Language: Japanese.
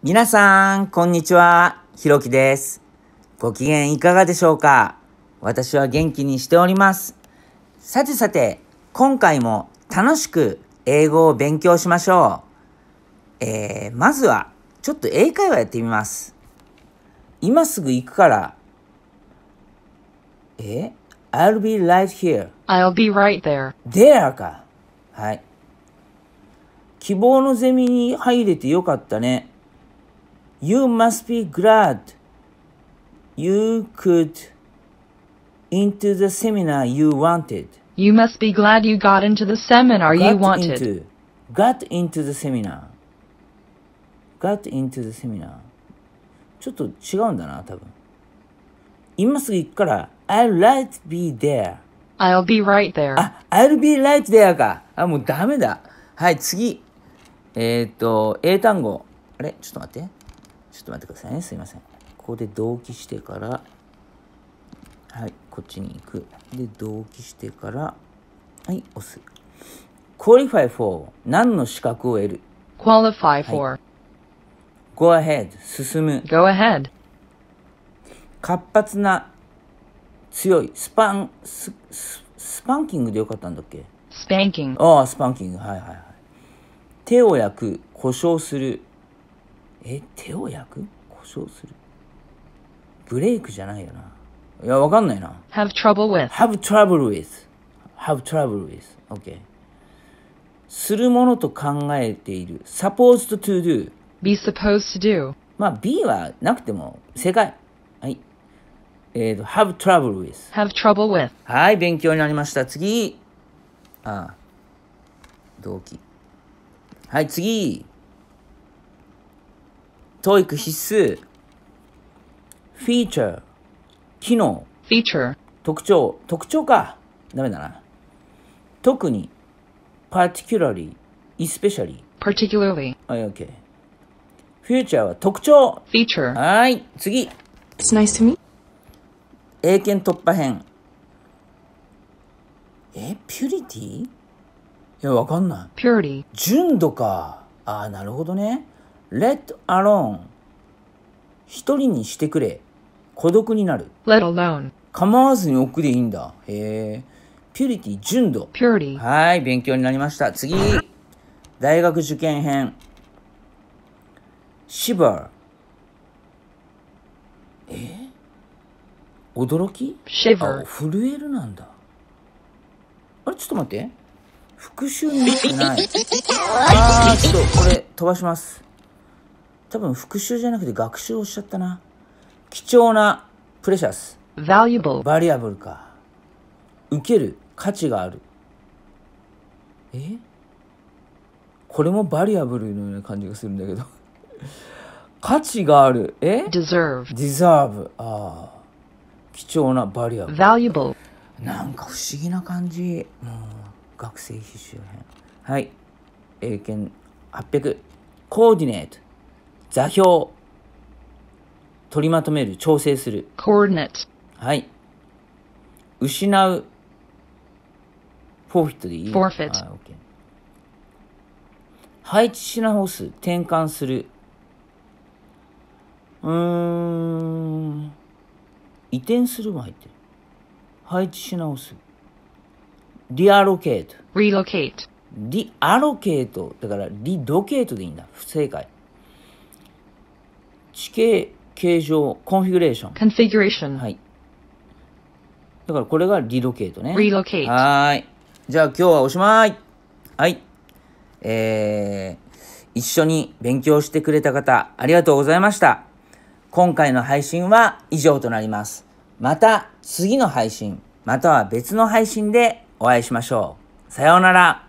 皆さん、こんにちは。ひろきです。ご機嫌いかがでしょうか私は元気にしております。さてさて、今回も楽しく英語を勉強しましょう。えー、まずは、ちょっと英会話やってみます。今すぐ行くから。え ?I'll be right here. I'll be right there. There か。はい。希望のゼミに入れてよかったね。You must be glad you could into the seminar you wanted. You must be glad you got into the seminar you wanted. Into, got into the seminar. got into the seminar. ちょっと違うんだな、多分。今すぐ行くから、I'll right be there. I'll be right there. あ、I'll be right there か。あ、もうダメだ。はい、次。えー、っと、英単語。あれちょっと待って。ちょっと待ってくださいね。すいません。ここで同期してから、はい、こっちに行く。で、同期してから、はい、押す。qualify for 何の資格を得る qualify for、はい、go ahead 進む go ahead 活発な強いスパンススパンキングでよかったんだっけスパンキングああスパンキングはいはいはい手を焼く故障するえ手を焼く故障するブレイクじゃないよないやわかんないな have trouble with have trouble with have trouble with OK するものと考えている supposed to do be supposed to do まあ B はなくても正解はいえっ、ー、と have trouble with have trouble with はい勉強になりました次ああ動機はい次 TOEIC 必須、e ィーチャー、機能、feature 特徴、特徴か。ダメだな。特に、particularly, especially, particularly. はい、OK。フューチャーは特徴。feature はい、次。It's nice to m e 英検突破編。え、ピュリティいや、わかんない。ピュリティ。純度か。ああ、なるほどね。let alone 一人にしてくれ孤独になる let alone 構わずに置くでいいんだへえピュリティ純度はい勉強になりました次大学受験編シバーえ驚きシバー震えるなんだあれちょっと待って復習になってない あーっとこれ飛ばします多分復習じゃなくて学習をしちゃったな。貴重なプレシャス。valuable。バリアブルか。受ける価値がある。えこれもバリアブルのような感じがするんだけど 価値がある。え deserve。deserve。ああ。貴重なバリアブル。valuable。なんか不思議な感じ。もう学生必修編。はい。英検800。コーディネート。座標、取りまとめる、調整する。coordinate はい。失う、フォーフィットでいい forfeit OK 配置し直す、転換する。うん。移転するも入ってる。配置し直す。reallocate。relocate。リアロケート。だから、リドケートでいいんだ。不正解。地形、形状、コンフィグレーション。はい。だからこれがリロケートね。リロケート。はーい。じゃあ今日はおしまい。はい。えー、一緒に勉強してくれた方、ありがとうございました。今回の配信は以上となります。また次の配信、または別の配信でお会いしましょう。さようなら。